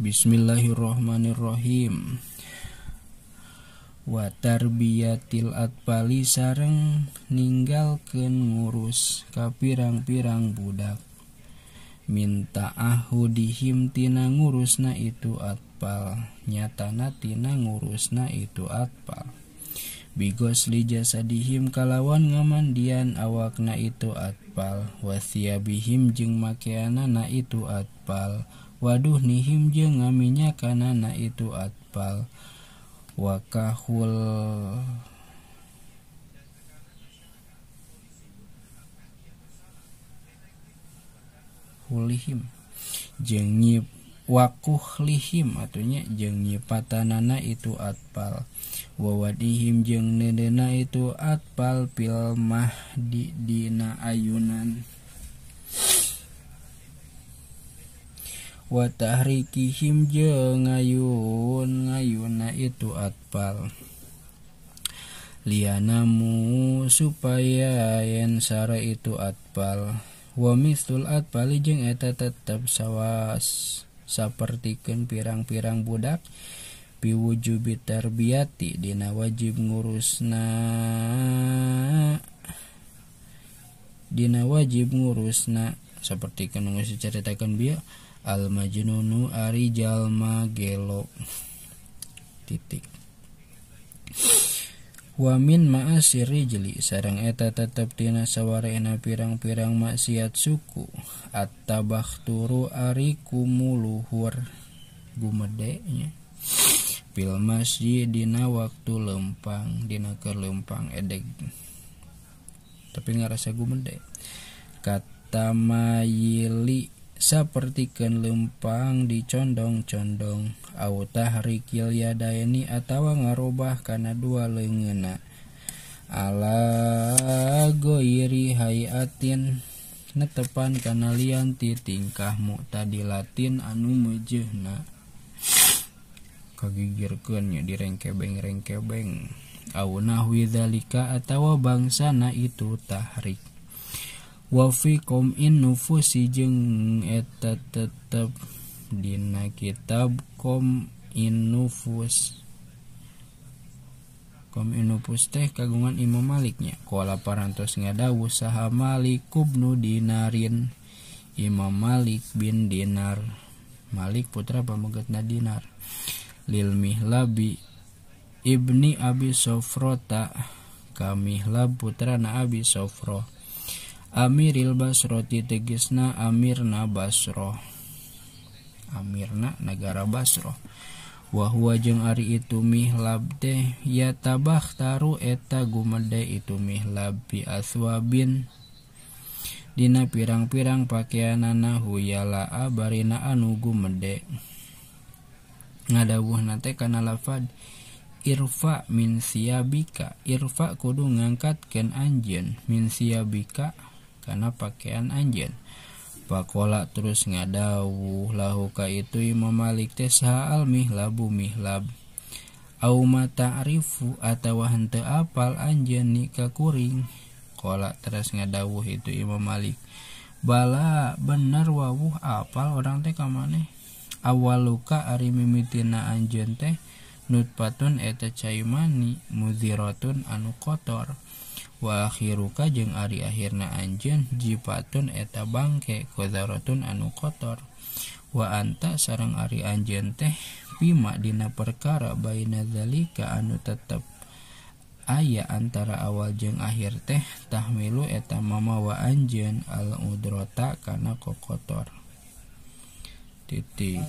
Bismillahirrahmanirrahim wa tarbiyatil atbali sareng ninggalkan ngurus ka pirang-pirang budak minta ahudihim tina ngurusna itu atpal nyatana tina ngurusna itu atpal bigos li jasadihim kalawan ngamandian awakna itu atpal jeng makiana na itu atpal Waduh nihim jeng ngaminya na itu atpal wakahul hulihim jengi nyip wakuh lihim atunya jeung nyipatanana itu atpal wawadihim jeng nedena itu atpal pil mahdi dina ayunan watahriihim je ngayun ngayuna itu atpal lianamu supaya yen sare itu atpal wamistul atpali jeung eta tetep sawas sapertikeun pirang-pirang budak piwujubi tarbiyati dina wajib ngurusna dina wajib ngurusna seperti kan ngus ceritakan biar al majnunu ari jalma gelo titik wamin maasi rijli sarang eta tetep tina sawarena pirang-pirang maksiat suku at-tabakh turu ari kumuluhur gumedenya pil masjid dina waktu lempang dina kelempang edek tapi ngerasa gumede kata mayili sepertikan lempang didicodong condong atahil yada ini atautawa ngarubah karena dua lengena Allahlagoiri hain netepan kan lianti tingkahmu tadi latin anu mujena kagigirkannya direng kebeng-reng kebeng auna Wizalika atau bangsana itu tahrikil wafikom in nufusi jeng eta tetep dina kitab kom nufus kom nufus teh kagungan imam maliknya kuala parantos ngadawu saha malik kubnu dinarin imam malik bin dinar malik putra pamungkatna dinar lil mihlabi ibni abi sofrota kamihlab putra na abi sofro Amiril Basroti tegisna Amirna basro. Amirna negara basro. Wahua jeung Ari itu mihlab teh ya tabah taru eta gumede itu mihlab bi aswabin Dina pirang-pirang pakaianana huyala abarina anu gumede ngadawuh nate kana lafad irfa min siabika irfa kudu ken anjen min siabika karena pakaian anjen pakola terus ngadawuh lahu ka itu Imam Malik teh saal mihlab mihlab au arifu atawa hente apal anjir ni kuring kola terus ngadawuh itu Imam Malik bala bener wawuh apal orang teh ka maneh awaluka ari mimitina anjir teh nutpatun eta caimani mudhiratun anu kotor wahiruka jeungng Ari ahirna Anjen jipatun eta bangkek kozarroun anu kotor waanta sarang Ari Anjen teh pimakdina perkara bai Nazali ke Anup ayaah antara awal jeng akhir tehtahmilu eta mama wa Anjen Al mudro tak karena kok kotor titik